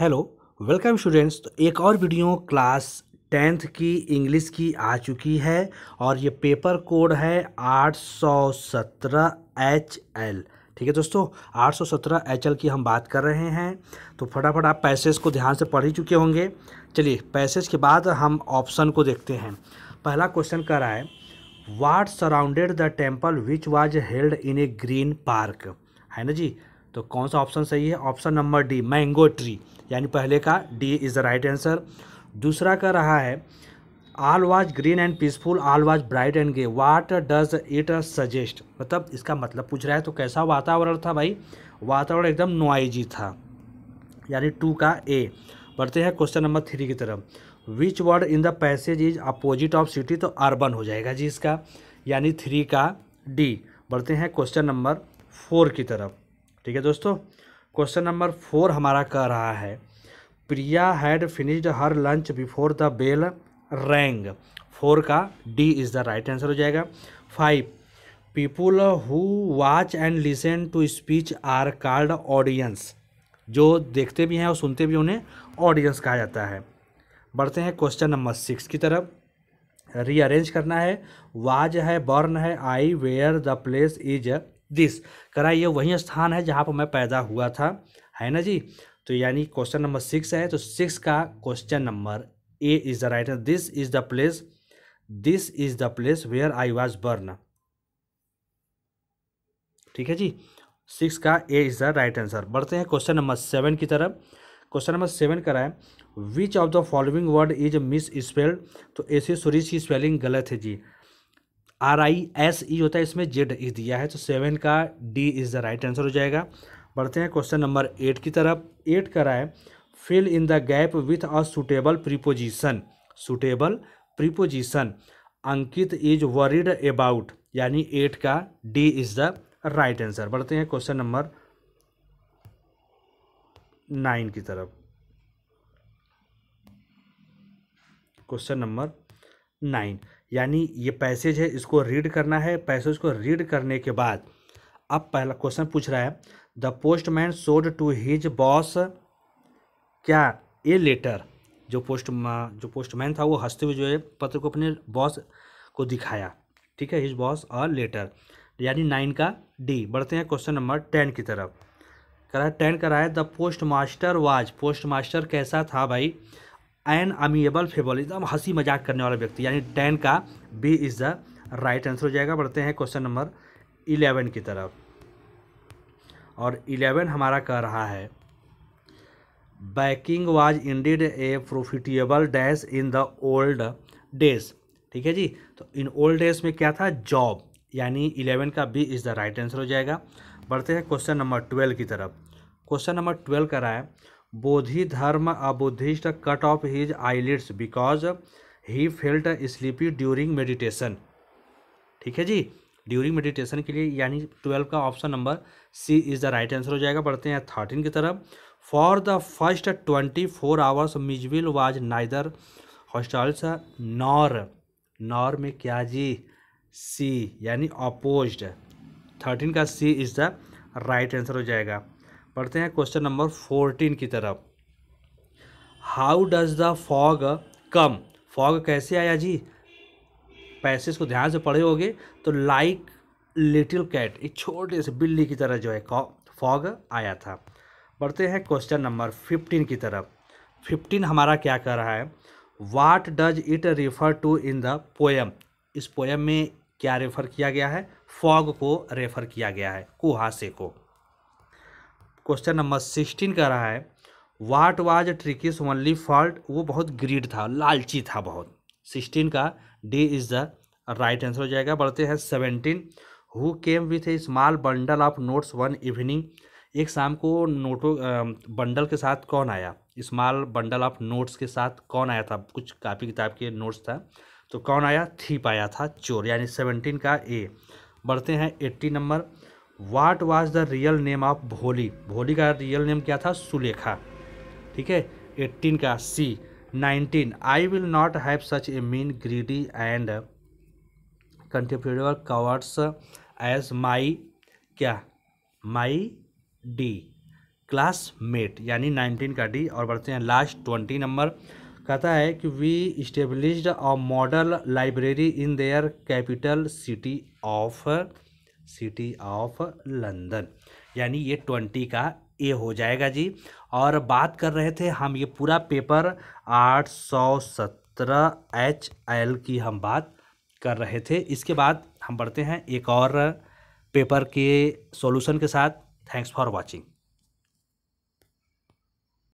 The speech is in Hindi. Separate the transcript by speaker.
Speaker 1: हेलो वेलकम स्टूडेंट्स तो एक और वीडियो क्लास टेंथ की इंग्लिश की आ चुकी है और ये पेपर कोड है आठ सौ सत्रह एच एल ठीक है दोस्तों आठ सौ सत्रह एच एल की हम बात कर रहे हैं तो फटाफट आप पैसेज को ध्यान से पढ़ ही चुके होंगे चलिए पैसेज के बाद हम ऑप्शन को देखते हैं पहला क्वेश्चन कर रहा है what surrounded the temple which was held in a green park है ना जी तो कौन सा ऑप्शन सही है option number D mango tree यानी पहले का D is the right answer दूसरा का रहा है all was green and peaceful all was bright and gay what does it suggest मतलब इसका मतलब पूछ रहा है तो कैसा वातावरण था भाई वातावरण एकदम नोआइजी था यानी टू का ए बढ़ते हैं क्वेश्चन नंबर थ्री की तरफ which word in the passage is opposite of city तो अर्बन हो जाएगा जी इसका यानी थ्री का डी बढ़ते हैं क्वेश्चन नंबर फोर की तरफ ठीक है दोस्तों क्वेश्चन नंबर फोर हमारा कह रहा है Priya had finished her lunch before the bell rang four का D is the right answer हो जाएगा five people who watch and listen to speech are called audience जो देखते भी हैं और सुनते भी उन्हें ऑडियंस कहा जाता है बढ़ते हैं क्वेश्चन नंबर सिक्स की तरफ रीअरेंज करना है वाज है बर्न है I where the place is this करा ये वही स्थान है जहाँ पर मैं पैदा हुआ था है ना जी तो यानी क्वेश्चन नंबर सिक्स है तो सिक्स का question number A is the right this is the place this is the place where I was born ठीक है जी सिक्स का A is the right answer बढ़ते हैं क्वेश्चन नंबर सेवन की तरफ क्वेश्चन नंबर सेवन कराए है which of the following word is misspelled तो ऐसे सूर्य की स्पेलिंग गलत है जी आर आई एस ई होता है इसमें जेड इज दिया है तो सेवन का D is the right answer हो जाएगा बढ़ते हैं क्वेश्चन नंबर एट की तरफ एट रहा है fill in the gap with a suitable preposition suitable preposition Ankit is worried about यानी एट का D is the right answer बढ़ते हैं क्वेश्चन नंबर नाइन की तरफ क्वेश्चन नंबर नाइन यानी ये पैसेज है इसको रीड करना है पैसेज को रीड करने के बाद अब पहला क्वेश्चन पूछ रहा है the postman showed to his boss क्या ए लेटर जो पोस्ट जो पोस्टमैन था वो हंसते हुए जो है पत्र को अपने बॉस को दिखाया ठीक है हिज बॉस अ लेटर यानी नाइन का डी बढ़ते हैं क्वेश्चन नंबर टेन की तरफ करा टेन कराया the postmaster was postmaster कैसा था भाई एन अमीएबल फेबल एकदम हंसी मजाक करने वाला व्यक्ति यानी टेन का B is the right answer हो जाएगा बढ़ते हैं क्वेश्चन नंबर इलेवन की तरफ और इलेवन हमारा कह रहा है banking was indeed a profitable dash in the old days ठीक है जी तो इन ओल्ड डेज में क्या था जॉब यानी इलेवन का B is the right answer हो जाएगा बढ़ते हैं क्वेश्चन नंबर ट्वेल्व की तरफ क्वेश्चन नंबर ट्वेल्व कह रहा है Bodhidharma a Buddhist cut off his eyelids because he felt sleepy during meditation ठीक है जी ड्यूरिंग मेडिटेशन के लिए यानी ट्वेल्व का option number C is the right answer हो जाएगा बढ़ते हैं थर्टीन की तरफ for the first twenty four hours mizwill was neither hostile nor nor में क्या जी सी यानी अपोज्ड थर्टीन का C is the right answer हो जाएगा पढ़ते हैं क्वेश्चन नंबर फोर्टीन की तरफ how does the fog come fog कैसे आया जी पैसेज को ध्यान से पढ़े होगे तो लाइक लिटिल कैट एक छोटे से बिल्ली की तरह जो है फॉग आया था बढ़ते हैं क्वेश्चन नंबर फिफ्टीन की तरफ फिफ्टीन हमारा क्या कर रहा है what does it refer to in the poem इस पोएम में क्या रेफर किया गया है फॉग को रेफर किया गया है कुहासे को क्वेश्चन नंबर सिक्सटीन का रहा है what was tricky only fault वो बहुत ग्रीड था लालची था बहुत सिक्सटीन का D is the right answer हो जाएगा बढ़ते हैं seventeen who came with a small bundle of notes one evening एक शाम को नोटों बंडल के साथ कौन आया स्मॉल बंडल ऑफ नोट्स के साथ कौन आया था कुछ कापी किताब के नोट्स था तो कौन आया थीप आया था चोर यानी सेवनटीन का ए बढ़ते हैं eighty number what was the real name of Bholi Bholi का रियल नेम क्या था सुलेखा ठीक है एट्टीन का C nineteen I will not have such a mean greedy and contemptible cowards as my क्या माई डी क्लासमेट यानी नाइनटीन का डी और बढ़ते हैं लास्ट ट्वेंटी नंबर कहता है कि we established a model library in their capital city of city of London यानी ये ट्वेंटी का ए हो जाएगा जी और बात कर रहे थे हम ये पूरा पेपर आठ सौ सत्रह एच एल की हम बात कर रहे थे इसके बाद हम बढ़ते हैं एक और पेपर के सॉल्यूशन के साथ थैंक्स फॉर वाचिंग